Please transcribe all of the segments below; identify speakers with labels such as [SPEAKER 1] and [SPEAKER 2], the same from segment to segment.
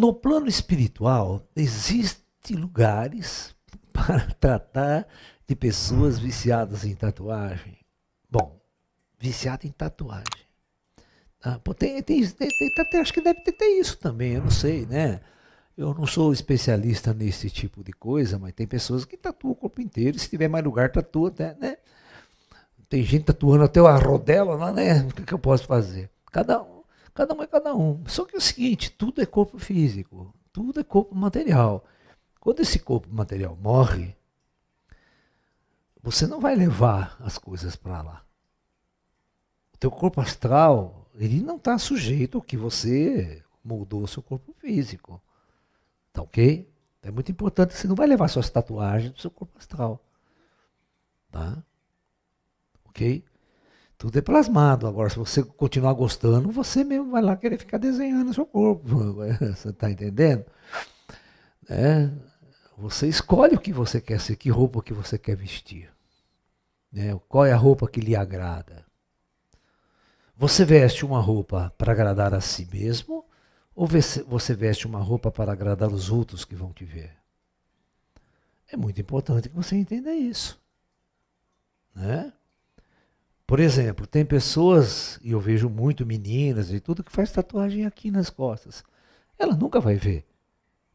[SPEAKER 1] No plano espiritual, existem lugares para tratar de pessoas viciadas em tatuagem. Bom, viciada em tatuagem. Ah, pô, tem, tem, tem, tem, acho que deve ter, ter isso também, eu não sei, né? Eu não sou especialista nesse tipo de coisa, mas tem pessoas que tatuam o corpo inteiro, se tiver mais lugar, tatua até, né? Tem gente tatuando até uma rodela lá, né? O que, que eu posso fazer? Cada um Cada um é cada um. Só que é o seguinte, tudo é corpo físico, tudo é corpo material. Quando esse corpo material morre, você não vai levar as coisas para lá. O teu corpo astral, ele não está sujeito ao que você moldou o seu corpo físico. Tá ok? É muito importante, você não vai levar suas tatuagens do seu corpo astral. Tá? Ok? Tudo é plasmado. Agora, se você continuar gostando, você mesmo vai lá querer ficar desenhando seu corpo. Você está entendendo? Né? Você escolhe o que você quer ser, que roupa que você quer vestir. Né? Qual é a roupa que lhe agrada? Você veste uma roupa para agradar a si mesmo ou você veste uma roupa para agradar os outros que vão te ver? É muito importante que você entenda isso. Né? Por exemplo, tem pessoas, e eu vejo muito meninas e tudo, que faz tatuagem aqui nas costas. Ela nunca vai ver.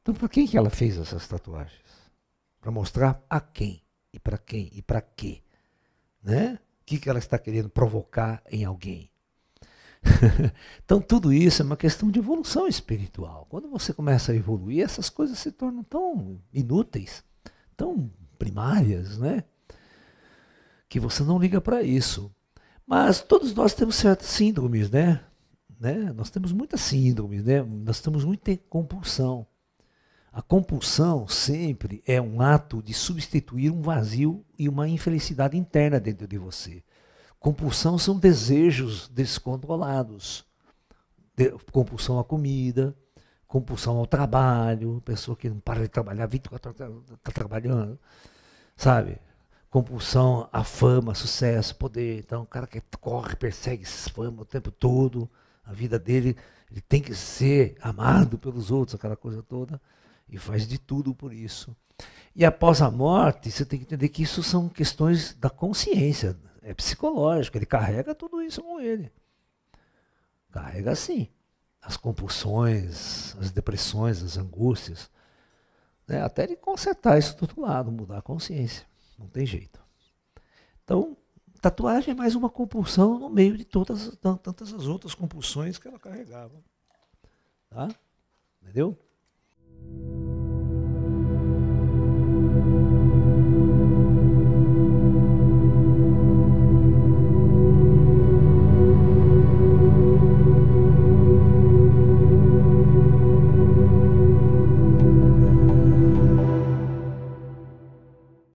[SPEAKER 1] Então, para quem que ela fez essas tatuagens? Para mostrar a quem, e para quem, e para quê? Né? O que, que ela está querendo provocar em alguém? então, tudo isso é uma questão de evolução espiritual. Quando você começa a evoluir, essas coisas se tornam tão inúteis, tão primárias, né? Que você não liga para isso. Mas todos nós temos certas síndromes, né? né? Nós temos muitas síndromes, né? Nós temos muita compulsão. A compulsão sempre é um ato de substituir um vazio e uma infelicidade interna dentro de você. Compulsão são desejos descontrolados. De, compulsão à comida, compulsão ao trabalho, pessoa que não para de trabalhar, 24 horas está tá trabalhando, sabe? compulsão à fama, sucesso, poder. Então, o cara que corre, persegue fama o tempo todo, a vida dele, ele tem que ser amado pelos outros, aquela coisa toda, e faz de tudo por isso. E após a morte, você tem que entender que isso são questões da consciência, é psicológico, ele carrega tudo isso com ele. Carrega sim. As compulsões, as depressões, as angústias. Né? Até ele consertar isso do outro lado, mudar a consciência. Não tem jeito. Então, tatuagem é mais uma compulsão no meio de todas, tantas as outras compulsões que ela carregava. Tá? Entendeu?